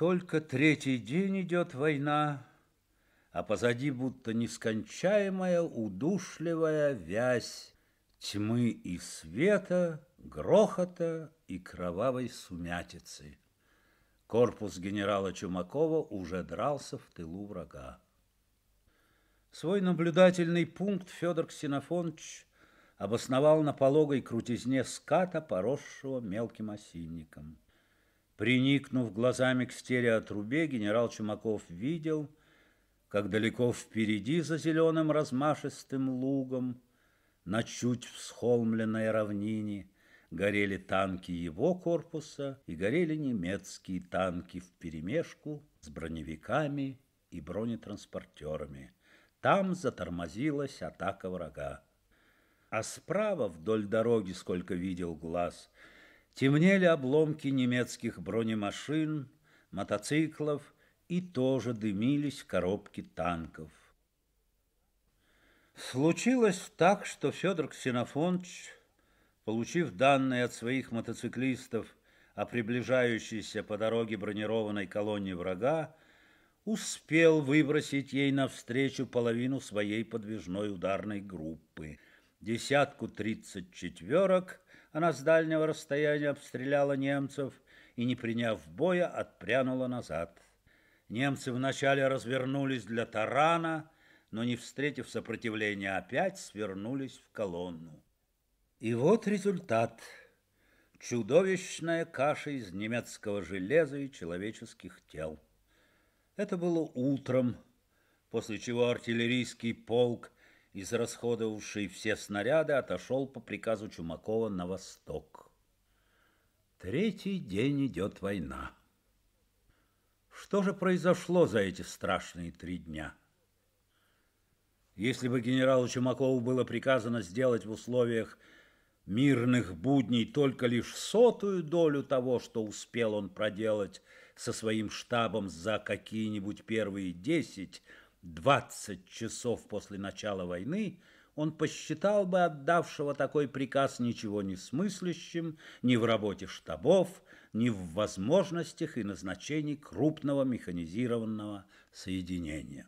Только третий день идет война, а позади будто нескончаемая удушливая вязь тьмы и света, грохота и кровавой сумятицы. Корпус генерала Чумакова уже дрался в тылу врага. Свой наблюдательный пункт Федор Ксенофонович обосновал на пологой крутизне ската, поросшего мелким осинником. Приникнув глазами к стереотрубе, генерал Чумаков видел, как далеко впереди за зеленым размашистым лугом на чуть всхолмленной равнине горели танки его корпуса и горели немецкие танки вперемешку с броневиками и бронетранспортерами. Там затормозилась атака врага. А справа вдоль дороги, сколько видел глаз, Темнели обломки немецких бронемашин, мотоциклов и тоже дымились коробки танков. Случилось так, что Федор Ксенофонч, получив данные от своих мотоциклистов о приближающейся по дороге бронированной колонне врага, успел выбросить ей навстречу половину своей подвижной ударной группы, десятку тридцать четверок она с дальнего расстояния обстреляла немцев и, не приняв боя, отпрянула назад. Немцы вначале развернулись для тарана, но, не встретив сопротивления, опять свернулись в колонну. И вот результат. Чудовищная каша из немецкого железа и человеческих тел. Это было утром, после чего артиллерийский полк израсходовавший все снаряды, отошел по приказу Чумакова на восток. Третий день идет война. Что же произошло за эти страшные три дня? Если бы генералу Чумакову было приказано сделать в условиях мирных будней только лишь сотую долю того, что успел он проделать со своим штабом за какие-нибудь первые десять, 20 часов после начала войны, он посчитал бы отдавшего такой приказ ничего не смыслящим ни в работе штабов, ни в возможностях и назначении крупного механизированного соединения.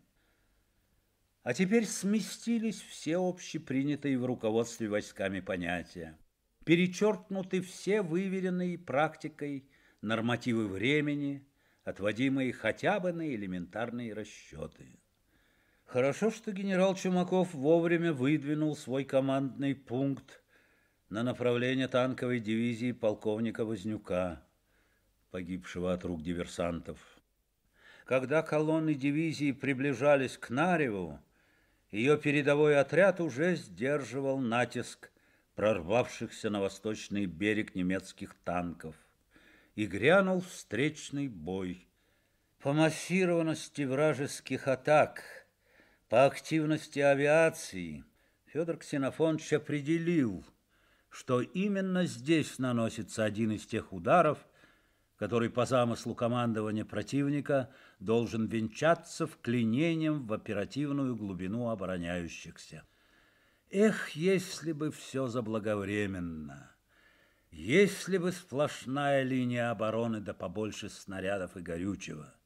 А теперь сместились все общепринятые в руководстве войсками понятия, перечеркнуты все выверенные практикой нормативы времени, отводимые хотя бы на элементарные расчеты. Хорошо, что генерал Чумаков вовремя выдвинул свой командный пункт на направление танковой дивизии полковника Вознюка, погибшего от рук диверсантов. Когда колонны дивизии приближались к Нареву, ее передовой отряд уже сдерживал натиск прорвавшихся на восточный берег немецких танков. И грянул встречный бой. По массированности вражеских атак – по активности авиации Федор Ксенофонович определил, что именно здесь наносится один из тех ударов, который по замыслу командования противника должен венчаться вклинением в оперативную глубину обороняющихся. Эх, если бы все заблаговременно, если бы сплошная линия обороны да побольше снарядов и горючего –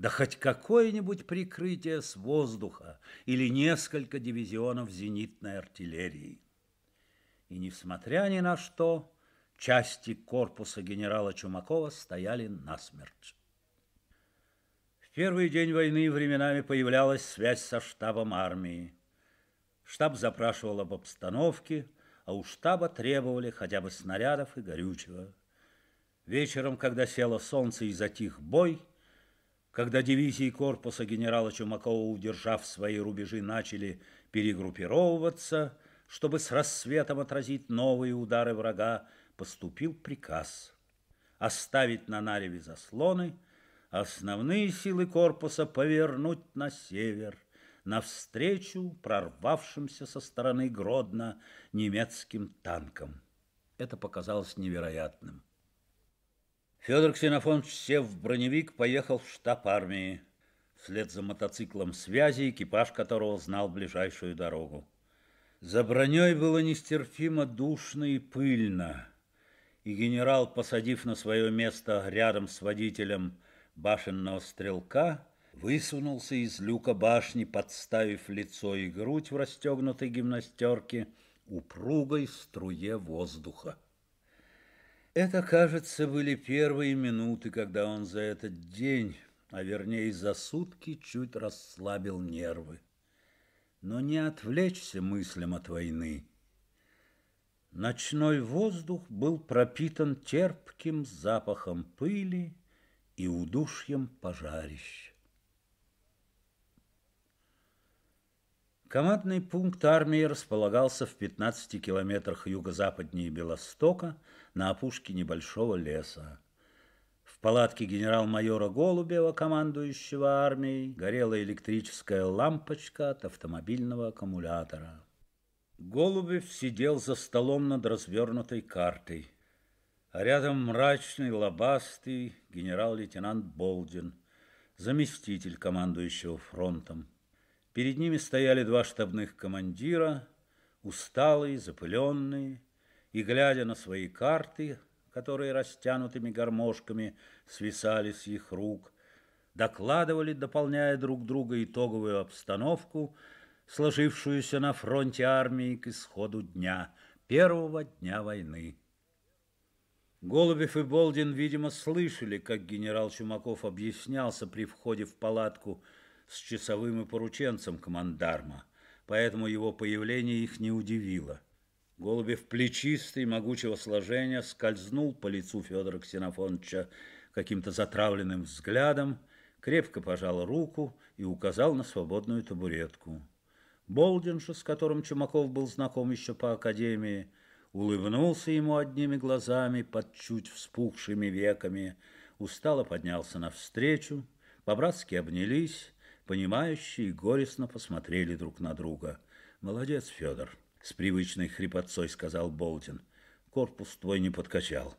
да хоть какое-нибудь прикрытие с воздуха или несколько дивизионов зенитной артиллерии. И, несмотря ни на что, части корпуса генерала Чумакова стояли насмерть. В первый день войны временами появлялась связь со штабом армии. Штаб запрашивал об обстановке, а у штаба требовали хотя бы снарядов и горючего. Вечером, когда село солнце и затих бой, когда дивизии корпуса генерала Чумакова, удержав свои рубежи, начали перегруппировываться, чтобы с рассветом отразить новые удары врага, поступил приказ оставить на Нареве заслоны, основные силы корпуса повернуть на север, навстречу прорвавшимся со стороны Гродно немецким танкам. Это показалось невероятным. Федор Ксенофонович, сев в броневик, поехал в штаб армии, вслед за мотоциклом связи, экипаж которого знал ближайшую дорогу. За броней было нестерпимо душно и пыльно, и генерал, посадив на свое место рядом с водителем башенного стрелка, высунулся из люка башни, подставив лицо и грудь в расстегнутой гимнастерке упругой струе воздуха. Это, кажется, были первые минуты, когда он за этот день, а вернее за сутки, чуть расслабил нервы. Но не отвлечься мыслям от войны. Ночной воздух был пропитан терпким запахом пыли и удушьем пожарищ. Командный пункт армии располагался в 15 километрах юго-западнее Белостока – на опушке небольшого леса. В палатке генерал-майора Голубева, командующего армией, горела электрическая лампочка от автомобильного аккумулятора. Голубев сидел за столом над развернутой картой. А рядом мрачный, лобастый генерал-лейтенант Болдин, заместитель командующего фронтом. Перед ними стояли два штабных командира, усталые, запыленные, и, глядя на свои карты, которые растянутыми гармошками свисали с их рук, докладывали, дополняя друг друга итоговую обстановку, сложившуюся на фронте армии к исходу дня, первого дня войны. Голубев и Болдин, видимо, слышали, как генерал Чумаков объяснялся при входе в палатку с часовым и порученцем командарма, поэтому его появление их не удивило. Голубев плечистый, могучего сложения, скользнул по лицу Федора Ксенофоновича каким-то затравленным взглядом, крепко пожал руку и указал на свободную табуретку. Болдин же, с которым Чумаков был знаком еще по академии, улыбнулся ему одними глазами под чуть вспухшими веками, устало поднялся навстречу, по-братски обнялись, понимающие и горестно посмотрели друг на друга. «Молодец, Федор!» — с привычной хрипотцой сказал Болтин. «Корпус твой не подкачал.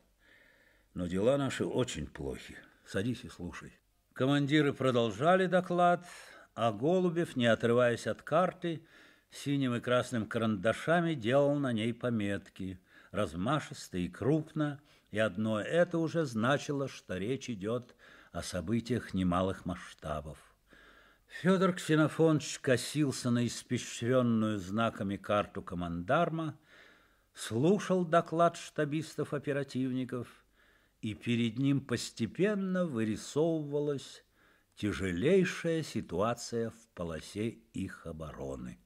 Но дела наши очень плохи. Садись и слушай». Командиры продолжали доклад, а Голубев, не отрываясь от карты, синим и красным карандашами делал на ней пометки, размашисто и крупно, и одно это уже значило, что речь идет о событиях немалых масштабов. Федор Ксенофонович косился на испещренную знаками карту командарма, слушал доклад штабистов-оперативников, и перед ним постепенно вырисовывалась тяжелейшая ситуация в полосе их обороны.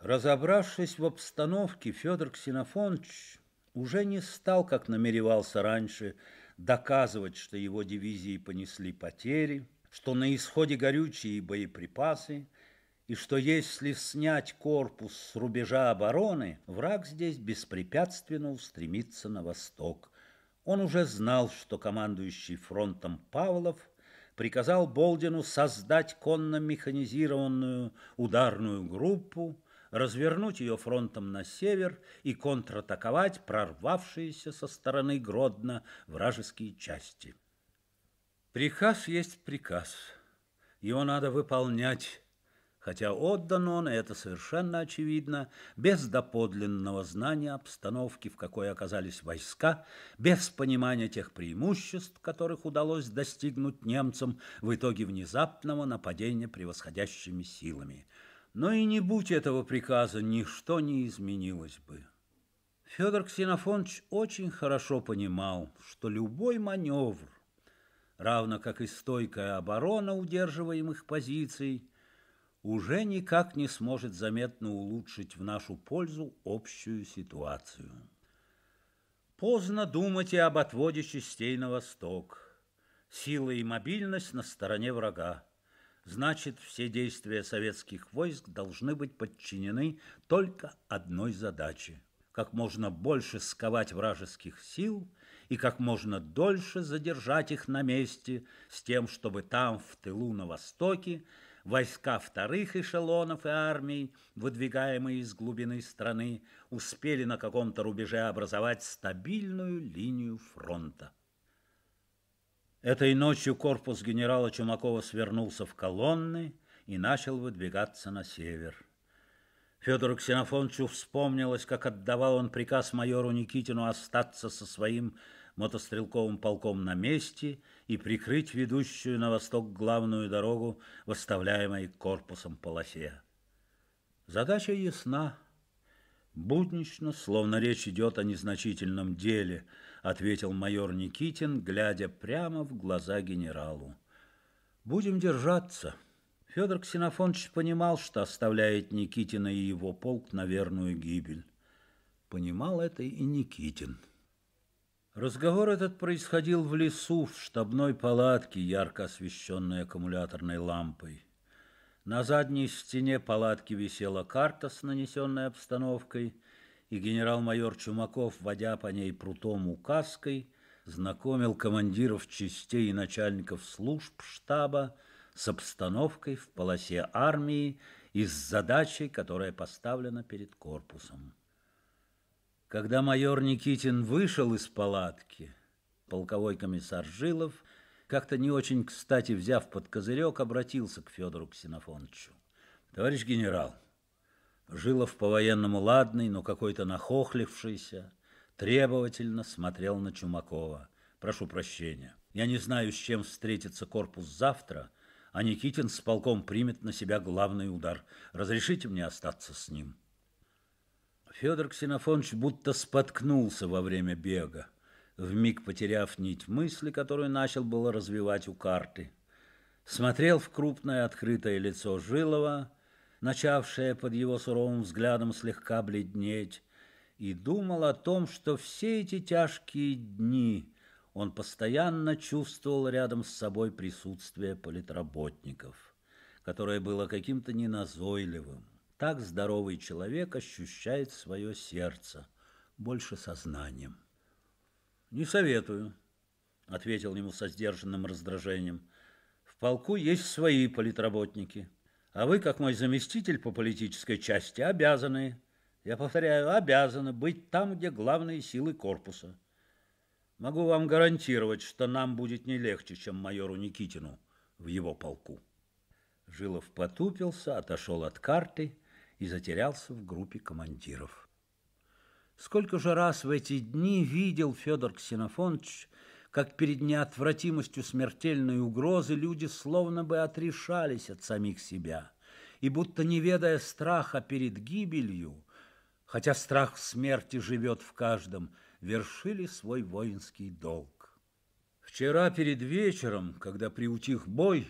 Разобравшись в обстановке, Федор Ксенофонович уже не стал, как намеревался раньше, доказывать, что его дивизии понесли потери – что на исходе горючие и боеприпасы, и что если снять корпус с рубежа обороны, враг здесь беспрепятственно устремится на восток. Он уже знал, что командующий фронтом Павлов приказал Болдину создать конно-механизированную ударную группу, развернуть ее фронтом на север и контратаковать прорвавшиеся со стороны Гродно вражеские части. Приказ есть приказ. Его надо выполнять, хотя отдан он, и это совершенно очевидно, без доподлинного знания обстановки, в какой оказались войска, без понимания тех преимуществ, которых удалось достигнуть немцам в итоге внезапного нападения превосходящими силами. Но и не будь этого приказа, ничто не изменилось бы. Федор Ксенофонович очень хорошо понимал, что любой маневр, равно как и стойкая оборона удерживаемых позиций, уже никак не сможет заметно улучшить в нашу пользу общую ситуацию. Поздно думать и об отводе частей на восток. Сила и мобильность на стороне врага. Значит, все действия советских войск должны быть подчинены только одной задаче – как можно больше сковать вражеских сил – и как можно дольше задержать их на месте, с тем, чтобы там, в тылу на востоке, войска вторых эшелонов и армий, выдвигаемые из глубины страны, успели на каком-то рубеже образовать стабильную линию фронта. Этой ночью корпус генерала Чумакова свернулся в колонны и начал выдвигаться на север. Федору Ксенофончу вспомнилось, как отдавал он приказ майору Никитину остаться со своим мотострелковым полком на месте и прикрыть ведущую на восток главную дорогу, выставляемой корпусом полосе. Задача ясна. Буднично, словно речь идет о незначительном деле, ответил майор Никитин, глядя прямо в глаза генералу. Будем держаться. Федор Ксенофонович понимал, что оставляет Никитина и его полк на верную гибель. Понимал это и Никитин. Разговор этот происходил в лесу, в штабной палатке, ярко освещенной аккумуляторной лампой. На задней стене палатки висела карта с нанесенной обстановкой, и генерал-майор Чумаков, водя по ней прутом указкой, знакомил командиров частей и начальников служб штаба с обстановкой в полосе армии и с задачей, которая поставлена перед корпусом. Когда майор Никитин вышел из палатки, полковой комиссар Жилов, как-то не очень кстати взяв под козырек, обратился к Федору Ксенофоновичу. «Товарищ генерал!» Жилов по-военному ладный, но какой-то нахохлившийся, требовательно смотрел на Чумакова. «Прошу прощения. Я не знаю, с чем встретится корпус завтра, а Никитин с полком примет на себя главный удар. Разрешите мне остаться с ним?» Федор Ксенофонович будто споткнулся во время бега, вмиг потеряв нить мысли, которую начал было развивать у карты. Смотрел в крупное открытое лицо Жилова, начавшее под его суровым взглядом слегка бледнеть, и думал о том, что все эти тяжкие дни он постоянно чувствовал рядом с собой присутствие политработников, которое было каким-то неназойливым. Так здоровый человек ощущает свое сердце, больше сознанием. «Не советую», — ответил ему со сдержанным раздражением. «В полку есть свои политработники, а вы, как мой заместитель по политической части, обязаны, я повторяю, обязаны быть там, где главные силы корпуса. Могу вам гарантировать, что нам будет не легче, чем майору Никитину в его полку». Жилов потупился, отошел от карты и затерялся в группе командиров. Сколько же раз в эти дни видел Федор Ксенофонович, как перед неотвратимостью смертельной угрозы люди словно бы отрешались от самих себя, и будто не ведая страха перед гибелью, хотя страх смерти живет в каждом, вершили свой воинский долг. Вчера перед вечером, когда приутих бой,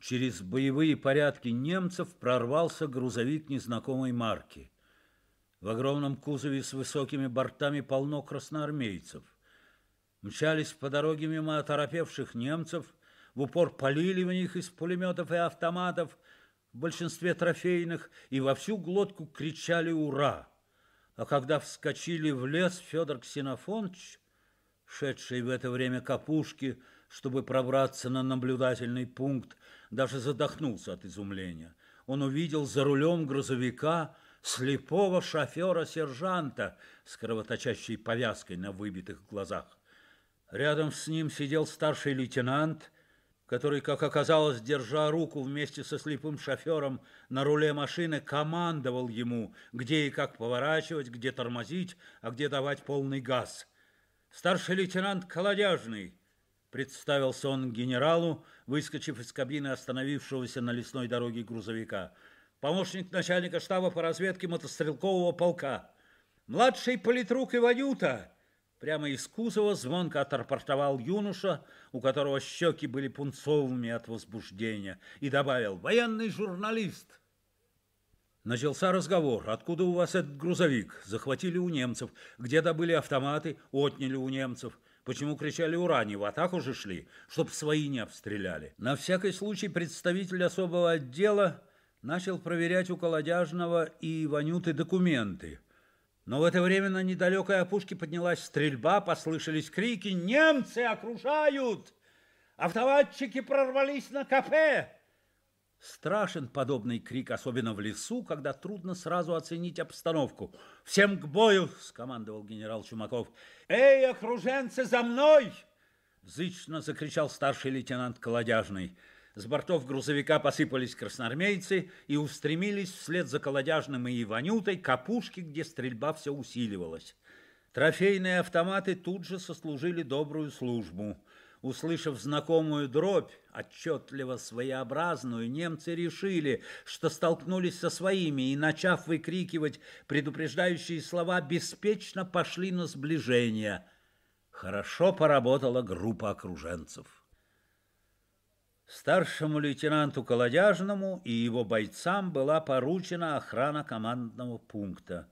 Через боевые порядки немцев прорвался грузовик незнакомой марки. В огромном кузове с высокими бортами полно красноармейцев. Мчались по дороге мимо оторопевших немцев, в упор полили в них из пулеметов и автоматов, в большинстве трофейных, и во всю глотку кричали «Ура!». А когда вскочили в лес, Федор Ксенофонович, шедший в это время к опушке, чтобы пробраться на наблюдательный пункт, даже задохнулся от изумления. Он увидел за рулем грузовика слепого шофера-сержанта с кровоточащей повязкой на выбитых глазах. Рядом с ним сидел старший лейтенант, который, как оказалось, держа руку вместе со слепым шофером на руле машины, командовал ему, где и как поворачивать, где тормозить, а где давать полный газ. Старший лейтенант Колодяжный – Представился он генералу, выскочив из кабины остановившегося на лесной дороге грузовика. Помощник начальника штаба по разведке мотострелкового полка. Младший политрук Иванюта! Прямо из кузова звонко отрапортовал юноша, у которого щеки были пунцовыми от возбуждения, и добавил «Военный журналист!» Начался разговор. Откуда у вас этот грузовик? Захватили у немцев. Где добыли автоматы? Отняли у немцев. Почему кричали «Ура!» Не в атаку же шли, чтоб свои не обстреляли. На всякий случай представитель особого отдела начал проверять у Колодяжного и Ванюты документы. Но в это время на недалекой опушке поднялась стрельба, послышались крики «Немцы окружают! автоматчики прорвались на капе!» Страшен подобный крик, особенно в лесу, когда трудно сразу оценить обстановку. «Всем к бою!» – скомандовал генерал Чумаков. «Эй, окруженцы, за мной!» – зычно закричал старший лейтенант Колодяжный. С бортов грузовика посыпались красноармейцы и устремились вслед за Колодяжным и Иванютой к опушке, где стрельба все усиливалась. Трофейные автоматы тут же сослужили добрую службу – Услышав знакомую дробь, отчетливо своеобразную, немцы решили, что столкнулись со своими, и, начав выкрикивать предупреждающие слова, беспечно пошли на сближение. Хорошо поработала группа окруженцев. Старшему лейтенанту Колодяжному и его бойцам была поручена охрана командного пункта.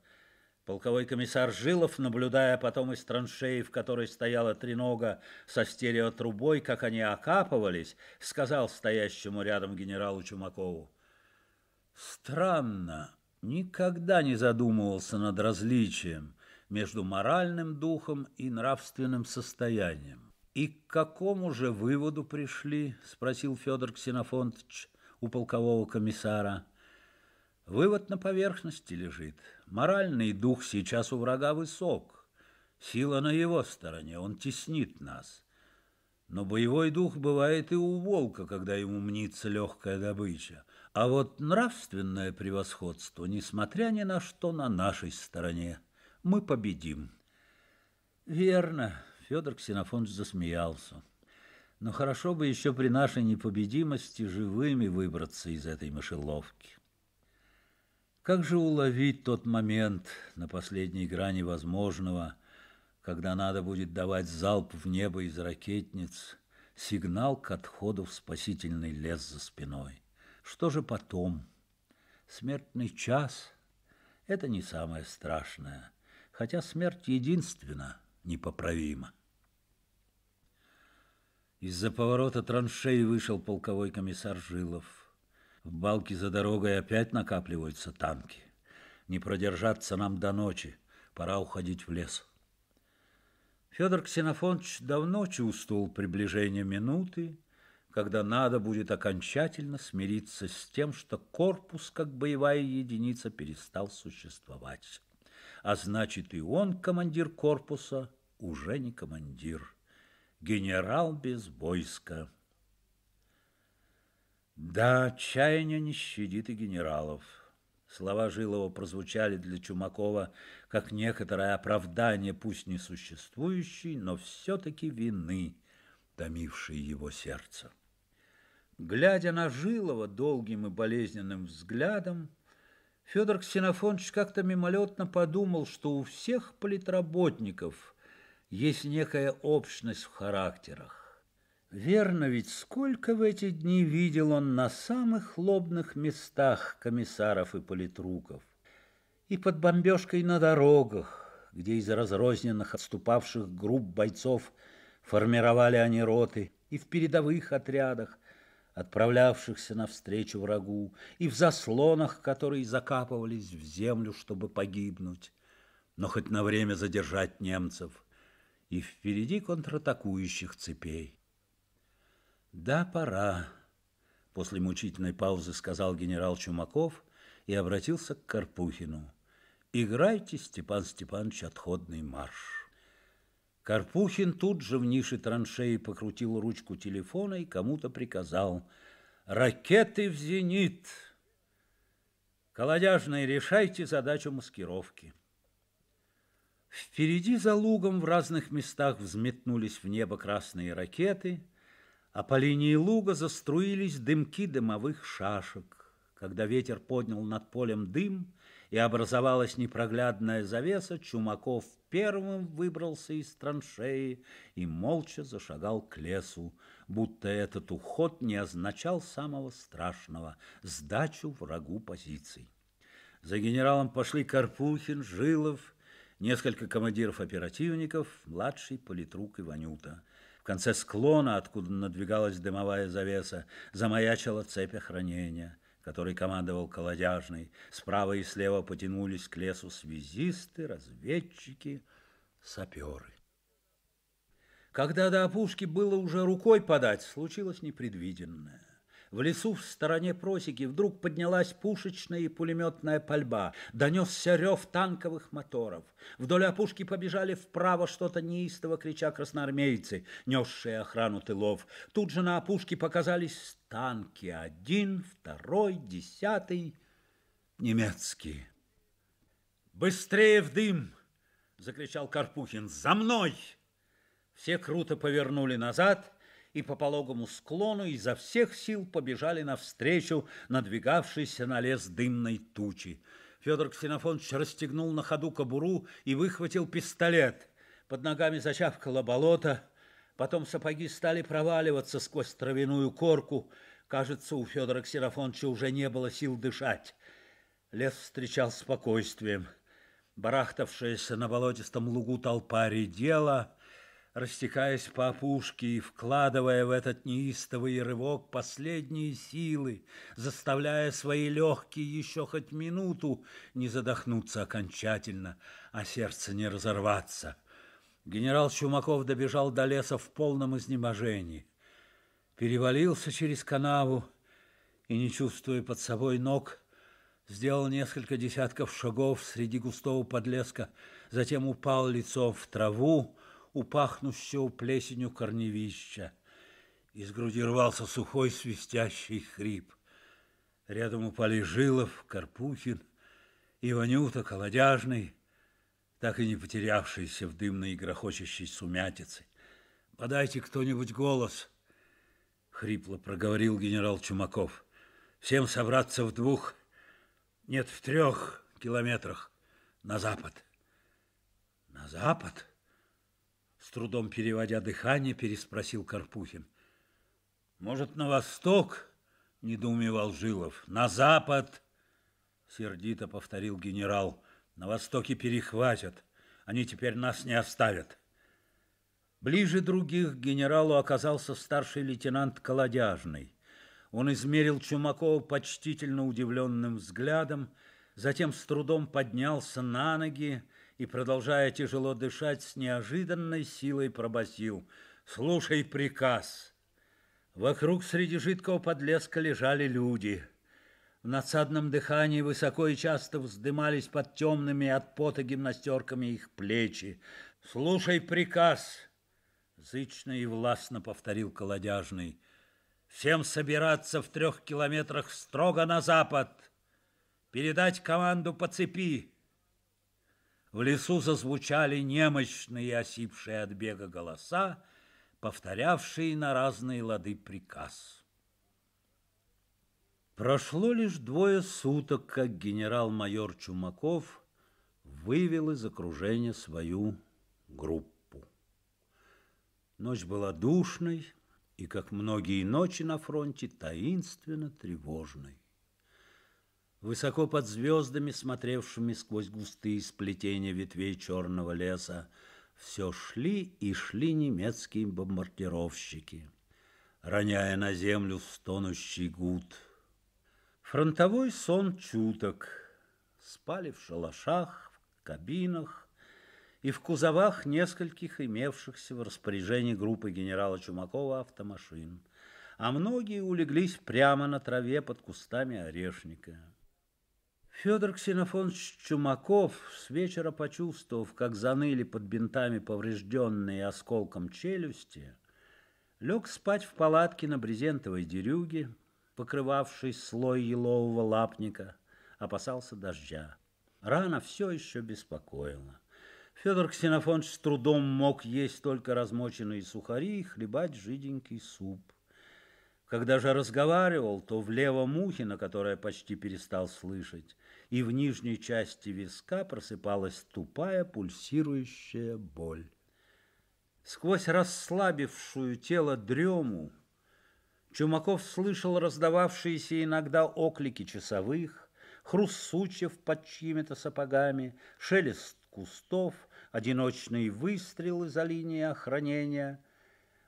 Полковой комиссар Жилов, наблюдая потом из траншеи, в которой стояла тренога со стереотрубой, как они окапывались, сказал стоящему рядом генералу Чумакову, «Странно, никогда не задумывался над различием между моральным духом и нравственным состоянием». «И к какому же выводу пришли?» – спросил Федор Ксенофонтович у полкового комиссара. «Вывод на поверхности лежит». Моральный дух сейчас у врага высок. Сила на его стороне, он теснит нас. Но боевой дух бывает и у волка, когда ему мнится легкая добыча. А вот нравственное превосходство, несмотря ни на что, на нашей стороне. Мы победим. Верно, Федор Ксенофонович засмеялся. Но хорошо бы еще при нашей непобедимости живыми выбраться из этой мышеловки. Как же уловить тот момент на последней грани возможного, когда надо будет давать залп в небо из ракетниц, сигнал к отходу в спасительный лес за спиной? Что же потом? Смертный час — это не самое страшное, хотя смерть единственно непоправима. Из-за поворота траншеи вышел полковой комиссар Жилов — в балке за дорогой опять накапливаются танки. Не продержаться нам до ночи. Пора уходить в лес. Федор Ксенофонович давно чувствовал приближение минуты, когда надо будет окончательно смириться с тем, что корпус, как боевая единица, перестал существовать. А значит, и он, командир корпуса, уже не командир, генерал без войска. Да, отчаяние не щадит и генералов. Слова Жилова прозвучали для Чумакова как некоторое оправдание, пусть несуществующей, но все-таки вины, томившей его сердце. Глядя на Жилова долгим и болезненным взглядом, Федор Ксенофонович как-то мимолетно подумал, что у всех политработников есть некая общность в характерах. Верно ведь, сколько в эти дни видел он на самых лобных местах комиссаров и политруков. И под бомбежкой на дорогах, где из разрозненных отступавших групп бойцов формировали они роты, и в передовых отрядах, отправлявшихся навстречу врагу, и в заслонах, которые закапывались в землю, чтобы погибнуть, но хоть на время задержать немцев, и впереди контратакующих цепей. Да, пора, после мучительной паузы сказал генерал Чумаков и обратился к Карпухину. Играйте, Степан Степанович, отходный марш. Карпухин тут же в нише траншеи покрутил ручку телефона и кому-то приказал «Ракеты в зенит!» «Колодяжные, решайте задачу маскировки!» Впереди за лугом в разных местах взметнулись в небо красные ракеты – а по линии луга заструились дымки дымовых шашек. Когда ветер поднял над полем дым, и образовалась непроглядная завеса, Чумаков первым выбрался из траншеи и молча зашагал к лесу, будто этот уход не означал самого страшного — сдачу врагу позиций. За генералом пошли Карпухин, Жилов, несколько командиров оперативников, младший политрук Иванюта — в конце склона, откуда надвигалась дымовая завеса, замаячила цепь охранения, которой командовал колодяжный. Справа и слева потянулись к лесу связисты, разведчики, саперы. Когда до опушки было уже рукой подать, случилось непредвиденное. В лесу в стороне просеки вдруг поднялась пушечная и пулеметная пальба. Донесся рев танковых моторов. Вдоль опушки побежали вправо что-то неистово, крича красноармейцы, несшие охрану тылов. Тут же на опушке показались танки. Один, второй, десятый. Немецкие. «Быстрее в дым!» — закричал Карпухин. «За мной!» Все круто повернули назад — и по пологому склону изо всех сил побежали навстречу надвигавшейся на лес дымной тучи. Федор Ксенофонович расстегнул на ходу кобуру и выхватил пистолет. Под ногами зачавкало болото, потом сапоги стали проваливаться сквозь травяную корку. Кажется, у Федора Ксенофоновича уже не было сил дышать. Лес встречал спокойствием. Барахтавшаяся на болотистом лугу толпа редела — растекаясь по опушке и вкладывая в этот неистовый рывок последние силы, заставляя свои легкие еще хоть минуту не задохнуться окончательно, а сердце не разорваться. Генерал Чумаков добежал до леса в полном изнеможении. Перевалился через канаву и, не чувствуя под собой ног, сделал несколько десятков шагов среди густого подлеска, затем упал лицом в траву, у плесенью корневища. Из груди рвался сухой свистящий хрип. Рядом упали Жилов, Карпухин, Иванюта, Колодяжный, так и не потерявшийся в дымной и грохочущей сумятице. «Подайте кто-нибудь голос!» — хрипло проговорил генерал Чумаков. «Всем собраться в двух, нет, в трех километрах на запад». «На запад?» С трудом переводя дыхание, переспросил Карпухин. «Может, на восток?» – недоумевал Жилов. «На запад?» – сердито повторил генерал. «На востоке перехватят. Они теперь нас не оставят». Ближе других к генералу оказался старший лейтенант Колодяжный. Он измерил Чумакова почтительно удивленным взглядом, затем с трудом поднялся на ноги, и, продолжая тяжело дышать, с неожиданной силой пробасил: «Слушай приказ!» Вокруг среди жидкого подлеска лежали люди. В надсадном дыхании высоко и часто вздымались под темными от пота гимнастерками их плечи. «Слушай приказ!» Зычно и властно повторил колодяжный. «Всем собираться в трех километрах строго на запад! Передать команду по цепи!» В лесу зазвучали немощные, осипшие от бега голоса, повторявшие на разные лады приказ. Прошло лишь двое суток, как генерал-майор Чумаков вывел из окружения свою группу. Ночь была душной и, как многие ночи на фронте, таинственно тревожной высоко под звездами, смотревшими сквозь густые сплетения ветвей черного леса, все шли и шли немецкие бомбардировщики, роняя на землю стонущий гуд. Фронтовой сон чуток. Спали в шалашах, в кабинах и в кузовах нескольких имевшихся в распоряжении группы генерала Чумакова автомашин, а многие улеглись прямо на траве под кустами орешника. Федор Ксенофонович Чумаков с вечера почувствовав, как заныли под бинтами поврежденные осколком челюсти, лег спать в палатке на брезентовой дерюге, покрывавшей слой елового лапника, опасался дождя. Рана все еще беспокоила. Федор Ксенофонович с трудом мог есть только размоченные сухари и хлебать жиденький суп. Когда же разговаривал, то в левом ухе, на которое почти перестал слышать, и в нижней части виска просыпалась тупая пульсирующая боль. Сквозь расслабившую тело дрему Чумаков слышал раздававшиеся иногда оклики часовых, хруст сучьев под чьими-то сапогами, шелест кустов, одиночные выстрелы за линии охранения —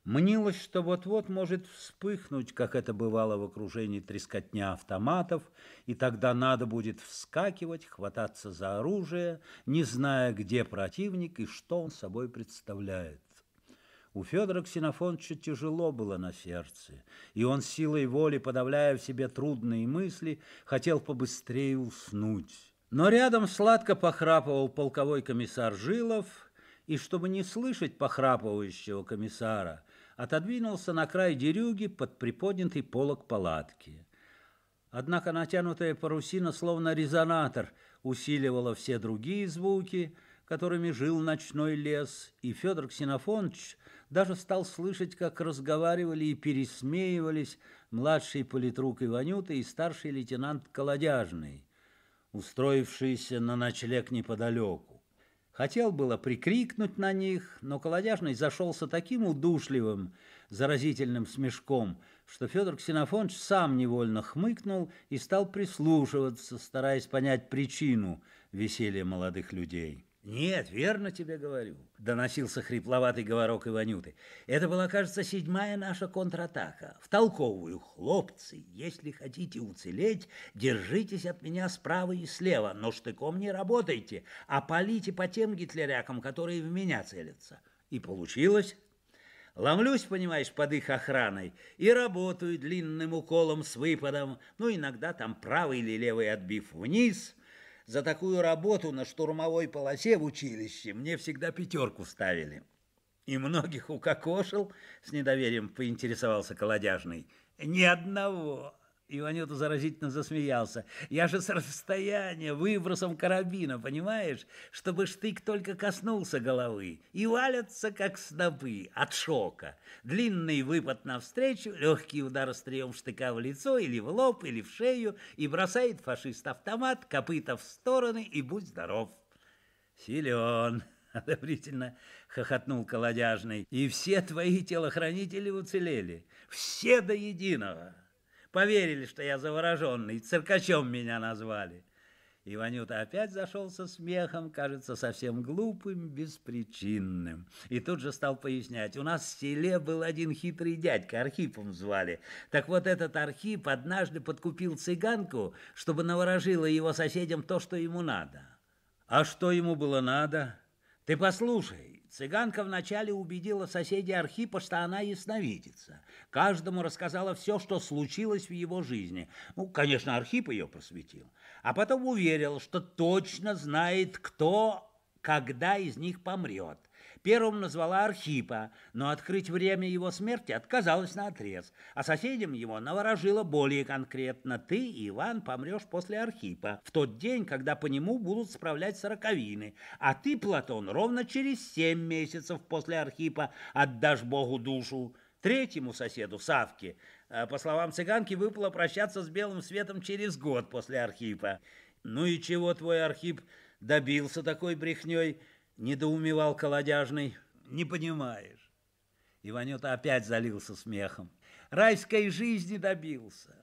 Мнилось, что вот-вот может вспыхнуть, как это бывало в окружении трескотня автоматов, и тогда надо будет вскакивать, хвататься за оружие, не зная, где противник и что он собой представляет. У Федора Ксенофоновича тяжело было на сердце, и он силой воли, подавляя в себе трудные мысли, хотел побыстрее уснуть. Но рядом сладко похрапывал полковой комиссар Жилов, и чтобы не слышать похрапывающего комиссара, отодвинулся на край дерюги под приподнятый полог палатки. Однако натянутая парусина, словно резонатор, усиливала все другие звуки, которыми жил ночной лес, и Федор Ксенофонович даже стал слышать, как разговаривали и пересмеивались младший политрук Иванюта и старший лейтенант Колодяжный, устроившийся на ночлег неподалеку. Хотел было прикрикнуть на них, но колодяжный зашелся таким удушливым, заразительным смешком, что Федор Ксенофонович сам невольно хмыкнул и стал прислушиваться, стараясь понять причину веселья молодых людей. «Нет, верно тебе говорю», — доносился хрипловатый говорок Иванюты. «Это была, кажется, седьмая наша контратака. Втолковываю, хлопцы, если хотите уцелеть, держитесь от меня справа и слева, но штыком не работайте, а палите по тем гитлерякам, которые в меня целятся». И получилось. Ломлюсь, понимаешь, под их охраной и работаю длинным уколом с выпадом, ну, иногда там правый или левый отбив вниз — за такую работу на штурмовой полосе в училище мне всегда пятерку ставили. И многих укокошил, с недоверием поинтересовался колодяжный. Ни одного. Иванюта заразительно засмеялся. «Я же с расстояния, выбросом карабина, понимаешь? Чтобы штык только коснулся головы. И валятся, как снопы, от шока. Длинный выпад навстречу, легкий удар стрием штыка в лицо или в лоб, или в шею, и бросает фашист автомат, копыта в стороны, и будь здоров». «Силен!» — одобрительно хохотнул колодяжный. «И все твои телохранители уцелели. Все до единого!» Поверили, что я завороженный, циркачом меня назвали. И Ванюта опять со смехом, кажется, совсем глупым, беспричинным. И тут же стал пояснять. У нас в селе был один хитрый дядька, Архипом звали. Так вот этот Архип однажды подкупил цыганку, чтобы наворожила его соседям то, что ему надо. А что ему было надо? Ты послушай, Цыганка вначале убедила соседей Архипа, что она ясновидица. Каждому рассказала все, что случилось в его жизни. Ну, конечно, Архип ее просветил. А потом уверил, что точно знает, кто, когда из них помрет. Первым назвала Архипа, но открыть время его смерти отказалась на отрез, а соседям его наворожила более конкретно «Ты, Иван, помрешь после Архипа, в тот день, когда по нему будут справлять сороковины, а ты, Платон, ровно через семь месяцев после Архипа отдашь Богу душу» третьему соседу, Савке, э, по словам цыганки, выпало прощаться с белым светом через год после Архипа. Ну и чего твой Архип добился такой брехней? недоумевал колодяжный. Не понимаешь. Иванюта опять залился смехом. Райской жизни добился.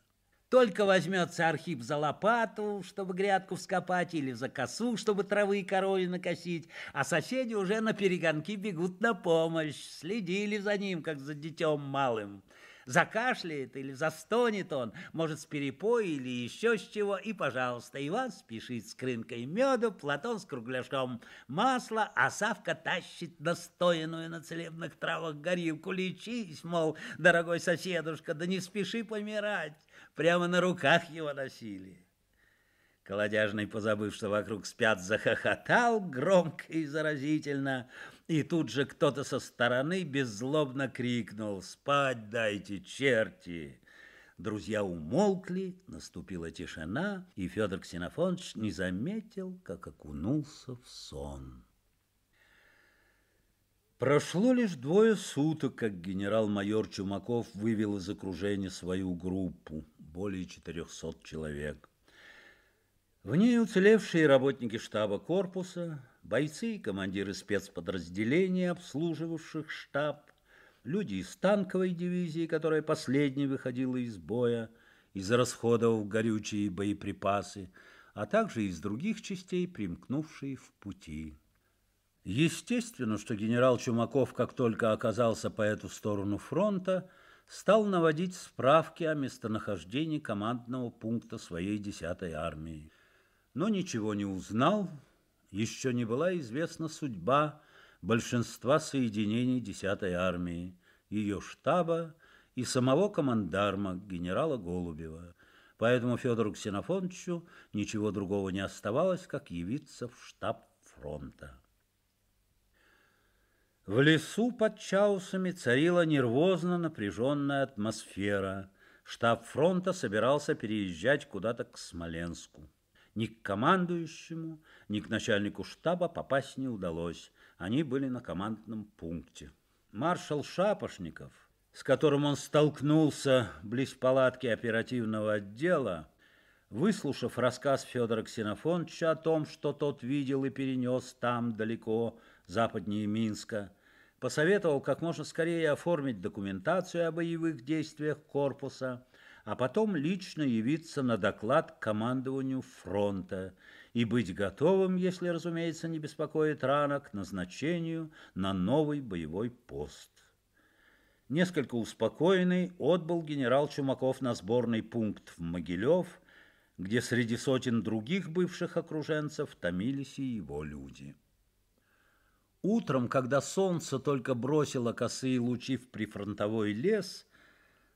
Только возьмется Архип за лопату, чтобы грядку вскопать, или за косу, чтобы травы и корове накосить, а соседи уже на перегонки бегут на помощь, следили за ним, как за детем малым. Закашляет или застонет он, может, с перепоя или еще с чего, и, пожалуйста, Иван спешит с крынкой меду, Платон с кругляшком масла, а Савка тащит настоянную на целебных травах горилку. Лечись, мол, дорогой соседушка, да не спеши помирать. Прямо на руках его носили. Колодяжный, позабыв, что вокруг спят, захохотал громко и заразительно. И тут же кто-то со стороны беззлобно крикнул «Спать дайте, черти!» Друзья умолкли, наступила тишина, и Федор Ксенофонович не заметил, как окунулся в сон. Прошло лишь двое суток, как генерал-майор Чумаков вывел из окружения свою группу, более 400 человек. В ней уцелевшие работники штаба корпуса, бойцы и командиры спецподразделений, обслуживавших штаб, люди из танковой дивизии, которая последней выходила из боя, из расходов горючие боеприпасы, а также из других частей, примкнувшие в пути. Естественно, что генерал Чумаков, как только оказался по эту сторону фронта, стал наводить справки о местонахождении командного пункта своей 10-й армии но ничего не узнал, еще не была известна судьба большинства соединений 10-й армии, ее штаба и самого командарма генерала Голубева. Поэтому Федору Ксенофоновичу ничего другого не оставалось, как явиться в штаб фронта. В лесу под Чаусами царила нервозно напряженная атмосфера. Штаб фронта собирался переезжать куда-то к Смоленску. Ни к командующему, ни к начальнику штаба попасть не удалось. Они были на командном пункте. Маршал Шапошников, с которым он столкнулся близ палатки оперативного отдела, выслушав рассказ Федора Ксенофоновича о том, что тот видел и перенес там, далеко, западнее Минска, посоветовал как можно скорее оформить документацию о боевых действиях корпуса – а потом лично явиться на доклад к командованию фронта и быть готовым, если, разумеется, не беспокоит рана, к назначению на новый боевой пост. Несколько успокоенный отбыл генерал Чумаков на сборный пункт в Могилев, где среди сотен других бывших окруженцев томились и его люди. Утром, когда солнце только бросило косые лучи в прифронтовой лес –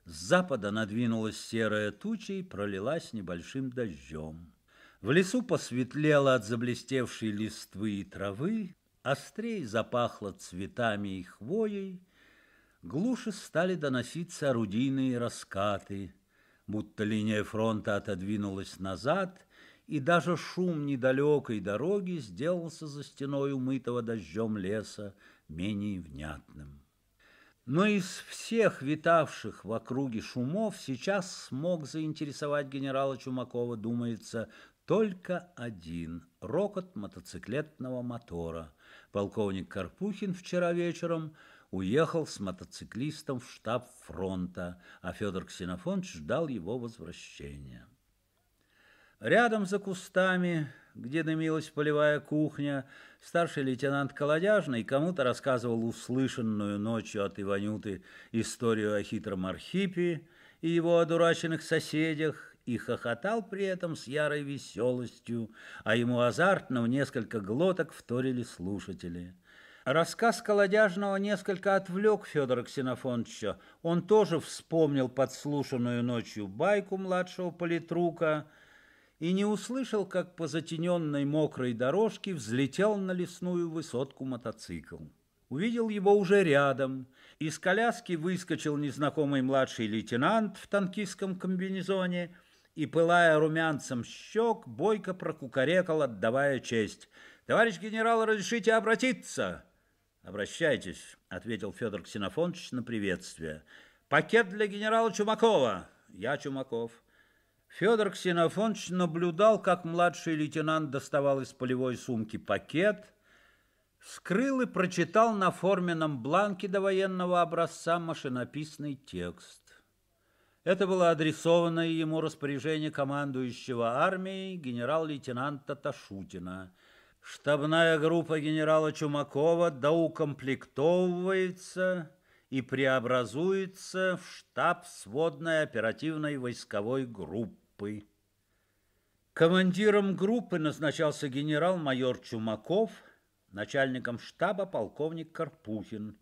с запада надвинулась серая туча и пролилась небольшим дождем. В лесу посветлело от заблестевшей листвы и травы, острей запахло цветами и хвоей, глуше стали доноситься орудийные раскаты, будто линия фронта отодвинулась назад, и даже шум недалекой дороги сделался за стеной умытого дождем леса менее внятным. Но из всех витавших в округе шумов сейчас смог заинтересовать генерала Чумакова, думается, только один – рокот мотоциклетного мотора. Полковник Карпухин вчера вечером уехал с мотоциклистом в штаб фронта, а Федор Ксенофонт ждал его возвращения. Рядом за кустами где дымилась полевая кухня, старший лейтенант Колодяжный кому-то рассказывал услышанную ночью от Иванюты историю о хитром Архипе и его одураченных соседях и хохотал при этом с ярой веселостью, а ему азартно в несколько глоток вторили слушатели. Рассказ Колодяжного несколько отвлек Федора Ксенофоновича. Он тоже вспомнил подслушанную ночью байку младшего политрука – и не услышал, как по затененной мокрой дорожке взлетел на лесную высотку мотоцикл. Увидел его уже рядом. Из коляски выскочил незнакомый младший лейтенант в танкистском комбинезоне и, пылая румянцем щек, бойко прокукарекал, отдавая честь. «Товарищ генерал, разрешите обратиться?» «Обращайтесь», — ответил Федор Ксенофонович на приветствие. «Пакет для генерала Чумакова». «Я Чумаков». Федор Ксенофонович наблюдал, как младший лейтенант доставал из полевой сумки пакет, скрыл и прочитал на форменном бланке до военного образца машинописный текст. Это было адресованное ему распоряжение командующего армией генерал-лейтенанта Ташутина. Штабная группа генерала Чумакова доукомплектовывается и преобразуется в штаб сводной оперативной войсковой группы. Командиром группы назначался генерал-майор Чумаков, начальником штаба полковник Карпухин.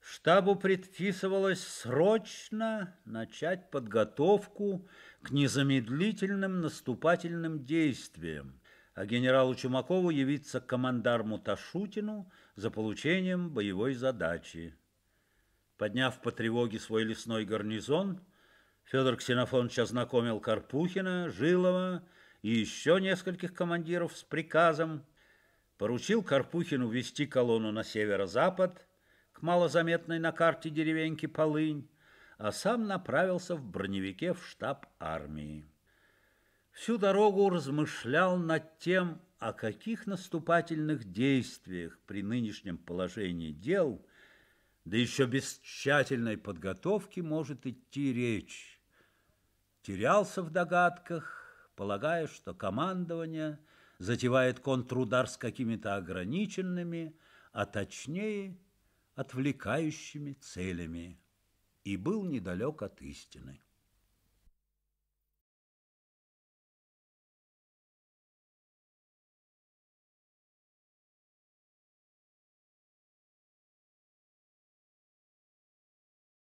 Штабу предписывалось срочно начать подготовку к незамедлительным наступательным действиям, а генералу Чумакову явиться командарму Ташутину за получением боевой задачи. Подняв по тревоге свой лесной гарнизон, Федор Ксенофонович ознакомил Карпухина, Жилова и еще нескольких командиров с приказом, поручил Карпухину вести колонну на северо-запад к малозаметной на карте деревеньке Полынь, а сам направился в броневике в штаб армии. Всю дорогу размышлял над тем, о каких наступательных действиях при нынешнем положении дел – да еще без тщательной подготовки может идти речь. Терялся в догадках, полагая, что командование затевает контрудар с какими-то ограниченными, а точнее отвлекающими целями, и был недалек от истины.